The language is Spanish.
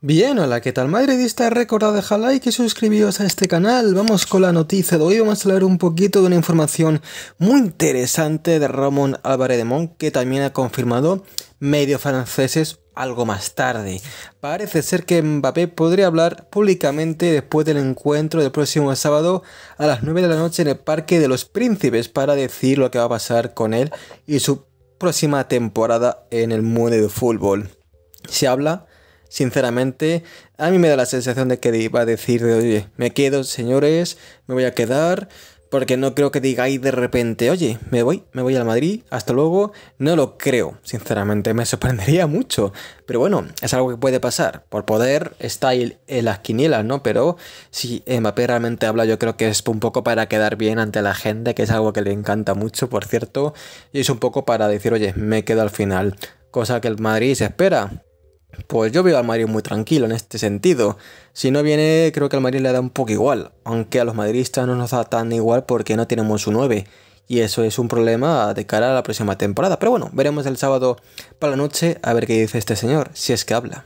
Bien, hola, ¿qué tal madridista? Recordad dejar like y suscribiros a este canal. Vamos con la noticia de hoy. Vamos a hablar un poquito de una información muy interesante de Ramón Álvarez de Mon, que también ha confirmado medios franceses algo más tarde. Parece ser que Mbappé podría hablar públicamente después del encuentro del próximo sábado a las 9 de la noche en el Parque de los Príncipes para decir lo que va a pasar con él y su próxima temporada en el mundo del fútbol. Se habla Sinceramente, a mí me da la sensación de que iba a decir de, oye, me quedo, señores, me voy a quedar, porque no creo que digáis de repente, oye, me voy, me voy al Madrid, hasta luego. No lo creo, sinceramente, me sorprendería mucho. Pero bueno, es algo que puede pasar. Por poder está ahí en las quinielas, ¿no? Pero si Mbappé realmente habla, yo creo que es un poco para quedar bien ante la gente, que es algo que le encanta mucho, por cierto. Y es un poco para decir, oye, me quedo al final. Cosa que el Madrid se espera. Pues yo veo al Madrid muy tranquilo en este sentido. Si no viene, creo que al Madrid le da un poco igual, aunque a los madridistas no nos da tan igual porque no tenemos su 9. Y eso es un problema de cara a la próxima temporada. Pero bueno, veremos el sábado para la noche a ver qué dice este señor, si es que habla.